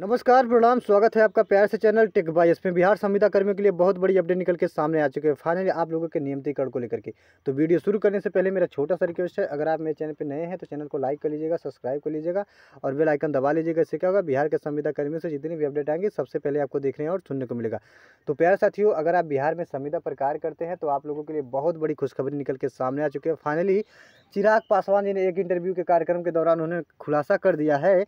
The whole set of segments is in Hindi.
नमस्कार प्रणाम स्वागत है आपका प्यार से चैनल टेक बाई इसमें बिहार संविदा कर्मियों के लिए बहुत बड़ी अपडेट निकल के सामने आ चुके हैं फाइनली आप लोगों के नियमितीकरण को लेकर के तो वीडियो शुरू करने से पहले मेरा छोटा सा रिक्वेस्ट है अगर आप मेरे चैनल पर नए हैं तो चैनल को लाइक कर लीजिएगा सब्सक्राइब कर लीजिएगा और बेल आइकन दबा लीजिएगा इससे क्या होगा बिहार के संविदा कर्मियों से जितनी भी अपडेट आएंगे सबसे पहले आपको देखने और सुनने को मिलेगा तो प्यार साथियों अगर आप बिहार में संविदा पर कार्य करते हैं तो आप लोगों के लिए बहुत बड़ी खुशखबरी निकल के सामने आ चुकी है फाइनली चिराग पासवान जी ने एक इंटरव्यू के कार्यक्रम के दौरान उन्होंने खुलासा कर दिया है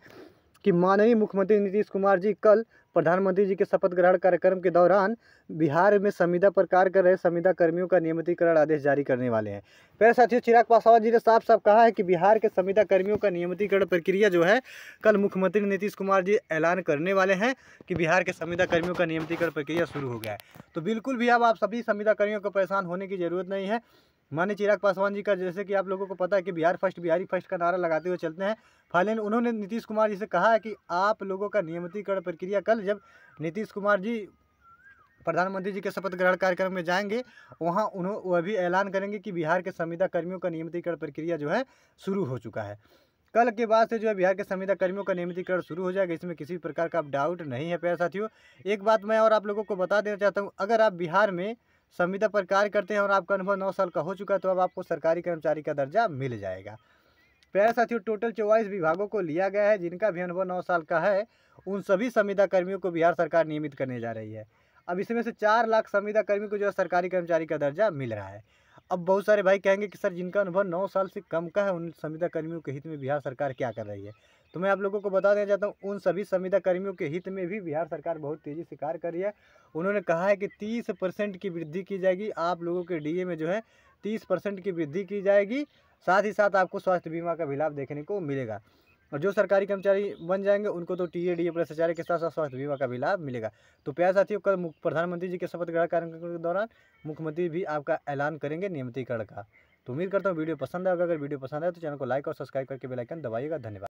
कि माननीय मुख्यमंत्री नीतीश कुमार जी कल प्रधानमंत्री जी के शपथ ग्रहण कार्यक्रम के दौरान बिहार में संविदा पर कार्य कर रहे संविदा कर्मियों का नियमितीकरण आदेश जारी करने वाले हैं पहले साथियों चिराग पासवान जी ने साफ साफ कहा है कि बिहार के संविदा कर्मियों का नियमितीकरण प्रक्रिया जो है कल मुख्यमंत्री नीतीश कुमार जी ऐलान करने वाले हैं कि बिहार के संविदा कर्मियों का नियमितीकरण प्रक्रिया शुरू हो गया है तो बिल्कुल भी अब आप सभी संविदा कर्मियों को परेशान होने की जरूरत नहीं है माने चिराग पासवान जी का जैसे कि आप लोगों को पता है कि बिहार फर्स्ट बिहारी फर्स्ट का नारा लगाते हुए चलते हैं फाइनल उन्होंने नीतीश कुमार जी से कहा है कि आप लोगों का नियमितीकरण प्रक्रिया कल जब नीतीश कुमार जी प्रधानमंत्री जी के शपथ ग्रहण कार्यक्रम में जाएंगे वहाँ उन्हों वह भी ऐलान करेंगे कि बिहार के संविदा कर्मियों का नियमितीकरण प्रक्रिया जो है शुरू हो चुका है कल के बाद से जो है बिहार के संविदा कर्मियों का नियमितीकरण शुरू हो जाएगा इसमें किसी भी प्रकार का डाउट नहीं है प्यारे साथियों एक बात मैं और आप लोगों को बता देना चाहता हूँ अगर आप बिहार में संविदा पर कार्य करते हैं और आपका अनुभव नौ साल का हो चुका है तो अब आपको सरकारी कर्मचारी का दर्जा मिल जाएगा प्यारे साथियों टोटल चौवालीस विभागों को लिया गया है जिनका भी अनुभव नौ साल का है उन सभी संविदा कर्मियों को बिहार सरकार नियमित करने जा रही है अब इसमें से चार लाख संविदा कर्मी को जो है सरकारी कर्मचारी का दर्जा मिल रहा है अब बहुत सारे भाई कहेंगे कि सर जिनका अनुभव नौ साल से कम का है उन संविदा कर्मियों के हित में बिहार सरकार क्या कर रही है तो मैं आप लोगों को बता देना चाहता हूँ उन सभी संविदा कर्मियों के हित में भी बिहार सरकार बहुत तेज़ी से कार्य कर रही है उन्होंने कहा है कि तीस परसेंट की वृद्धि की जाएगी आप लोगों के डीए में जो है तीस परसेंट की वृद्धि की जाएगी साथ ही साथ आपको स्वास्थ्य बीमा का भी लाभ देखने को मिलेगा और जो सरकारी कर्मचारी बन जाएंगे उनको तो T A D A plus H के साथ साथ स्वास्थ्य बीमा का भी लाभ मिलेगा तो प्यार साथियों कल प्रधानमंत्री जी के शपथ ग्रहण कार्यक्रम के दौरान मुख्यमंत्री भी आपका ऐलान करेंगे नियमितीकरण का तो उम्मीद करता हूँ वीडियो पसंद आएगा अगर वीडियो पसंद आए तो चैनल को लाइक और सब्सक्राइब करके बेलाइकन दबाइएगा धन्यवाद